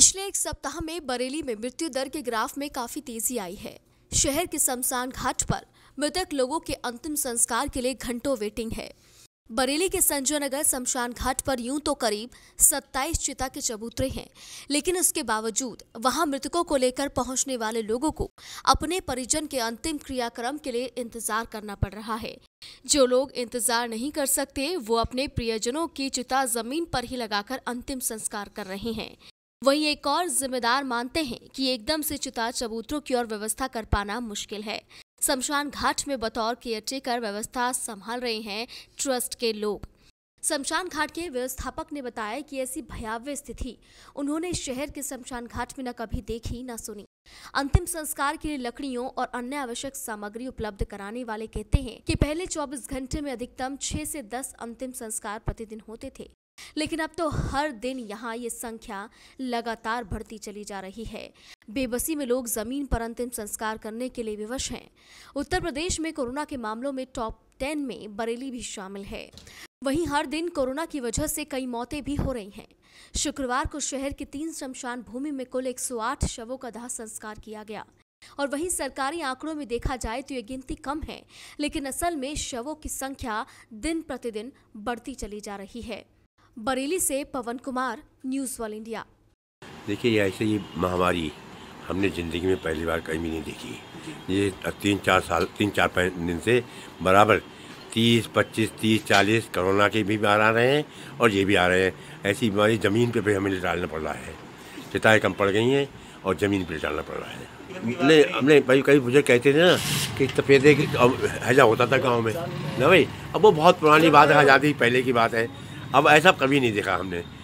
पिछले एक सप्ताह में बरेली में मृत्यु दर के ग्राफ में काफी तेजी आई है शहर के शमशान घाट पर मृतक लोगों के अंतिम संस्कार के लिए घंटों वेटिंग है बरेली के संजय नगर शमशान घाट पर यूं तो करीब 27 चिता के चबूतरे हैं लेकिन उसके बावजूद वहां मृतकों को लेकर पहुंचने वाले लोगों को अपने परिजन के अंतिम क्रियाक्रम के लिए इंतजार करना पड़ रहा है जो लोग इंतजार नहीं कर सकते वो अपने प्रियजनों की चिता जमीन पर ही लगाकर अंतिम संस्कार कर रहे हैं वहीं एक और जिम्मेदार मानते हैं कि एकदम से चुता चबूतरों की और व्यवस्था कर पाना मुश्किल है शमशान घाट में बतौर केयरटेकर व्यवस्था संभाल रहे हैं ट्रस्ट के लोग शमशान घाट के व्यवस्थापक ने बताया कि ऐसी भयावह स्थिति उन्होंने शहर के शमशान घाट में न कभी देखी न सुनी अंतिम संस्कार के लिए लकड़ियों और अन्य आवश्यक सामग्री उपलब्ध कराने वाले कहते हैं कि पहले 24 घंटे में अधिकतम 6 से 10 अंतिम संस्कार प्रतिदिन होते थे लेकिन अब तो हर दिन यहाँ ये संख्या लगातार बढ़ती चली जा रही है बेबसी में लोग जमीन पर अंतिम संस्कार करने के लिए विवश हैं उत्तर प्रदेश में कोरोना के मामलों में टॉप टेन में बरेली भी शामिल है वहीं हर दिन कोरोना की वजह से कई मौतें भी हो रही हैं शुक्रवार को शहर की तीन शमशान भूमि में कुल 108 शवों का दाह संस्कार किया गया और वहीं सरकारी आंकड़ों में देखा जाए तो ये गिनती कम है लेकिन असल में शवों की संख्या दिन प्रतिदिन बढ़ती चली जा रही है बरेली से Pawan Kumar news wall India देखिए ऐसे ही महामारी हमने ज़िंदगी में पहली बार कहीं भी नहीं देखी ये तीन चार साल तीन चार दिन से बराबर तीस पच्चीस तीस चालीस कोरोना के भी बाहर आ रहे हैं और ये भी आ रहे हैं ऐसी बीमारी ज़मीन पे भी हमें डालना पड़ रहा है चिताएँ कम पड़ गई हैं और ज़मीन पे डालना पड़ रहा है नहीं हमने भाई कई मुझे कहते थे ना कि तफेदे हैजा होता था गाँव में ना भाई अब वो बहुत पुरानी बात है आज़ादी पहले की बात है अब ऐसा कभी नहीं देखा हमने